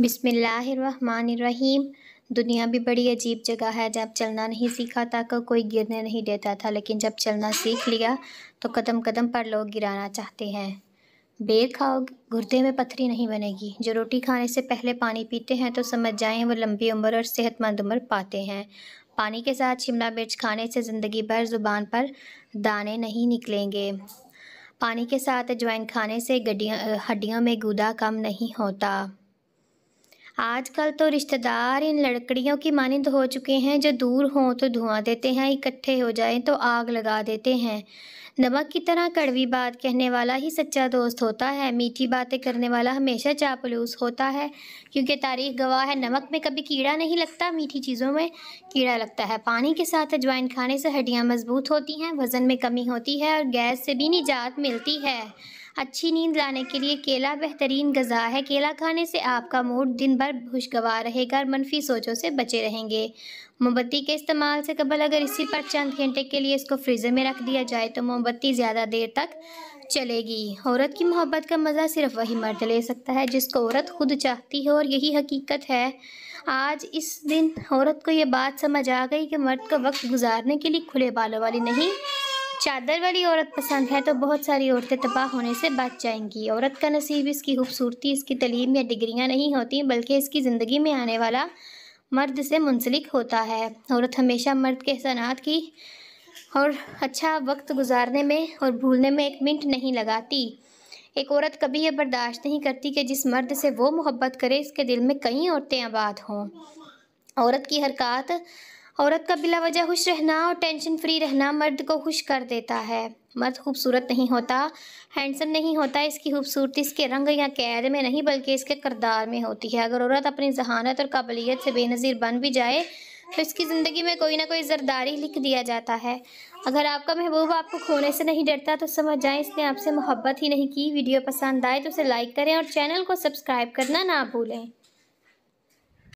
बिसमीम दुनिया भी बड़ी अजीब जगह है जब चलना नहीं सीखा था तो कोई गिरने नहीं देता था लेकिन जब चलना सीख लिया तो कदम कदम पर लोग गिराना चाहते हैं बेर खाओ गुर्दे में पथरी नहीं बनेगी जो रोटी खाने से पहले पानी पीते हैं तो समझ जाएं वो लंबी उम्र और सेहतमंद उम्र पाते हैं पानी के साथ शिमला मिर्च खाने से ज़िंदगी भर ज़ुबान पर दाने नहीं निकलेंगे पानी के साथ अजवाइन खाने से गड्डियाँ हड्डियों में गूदा कम नहीं होता आजकल तो रिश्तेदार इन लड़कड़ियों की मानंद हो चुके हैं जो दूर हों तो धुआं देते हैं इकट्ठे हो जाएं तो आग लगा देते हैं नमक की तरह कड़वी बात कहने वाला ही सच्चा दोस्त होता है मीठी बातें करने वाला हमेशा चापलूस होता है क्योंकि तारीख गवाह है नमक में कभी कीड़ा नहीं लगता मीठी चीज़ों में कीड़ा लगता है पानी के साथ अजवाइन खाने से हड्डियाँ मजबूत होती हैं वज़न में कमी होती है और गैस से भी निजात मिलती है अच्छी नींद लाने के लिए केला बेहतरीन गजा है केला खाने से आपका मूड दिन भर खुशगवार रहेगा और मनफी सोचों से बचे रहेंगे मोमबत्ती के इस्तेमाल से कबल अगर इसी पर चंद घंटे के लिए इसको फ्रीज़र में रख दिया जाए तो मोमबत्ती ज़्यादा देर तक चलेगी औरत की मोहब्बत का मज़ा सिर्फ वही मर्द ले सकता है जिसको औरत खुद चाहती है और यही हकीकत है आज इस दिन औरत को ये बात समझ आ गई कि मर्द को वक्त गुजारने के लिए खुले बालों वाली नहीं चादर वाली औरत पसंद है तो बहुत सारी औरतें तबाह होने से बच जाएंगी औरत का नसीब इसकी खूबसूरती इसकी तलीम या डिग्रियाँ नहीं होती बल्कि इसकी ज़िंदगी में आने वाला मर्द से मुंसलिक होता है औरत हमेशा मर्द के सनात की और अच्छा वक्त गुजारने में और भूलने में एक मिनट नहीं लगाती एक औरत कभी यह बर्दाश्त नहीं करती कि जिस मर्द से वो मोहब्बत करे इसके दिल में कई औरतें आबाद हों औरत की हरकत औरत का बिला वजह खुश रहना और टेंशन फ्री रहना मर्द को खुश कर देता है मर्द खूबसूरत नहीं होता हैंडसम नहीं होता इसकी खूबसूरती इसके रंग या कैद में नहीं बल्कि इसके करदार में होती है अगर औरत अपनी जहानत और काबिलियत से बेनज़ीर बन भी जाए तो इसकी ज़िंदगी में कोई ना कोई जरदारी लिख दिया जाता है अगर आपका महबूब आपको खोने से नहीं डरता तो समझ जाएँ इसने आपसे मोहब्बत ही नहीं की वीडियो पसंद आए तो उसे लाइक करें और चैनल को सब्सक्राइब करना ना भूलें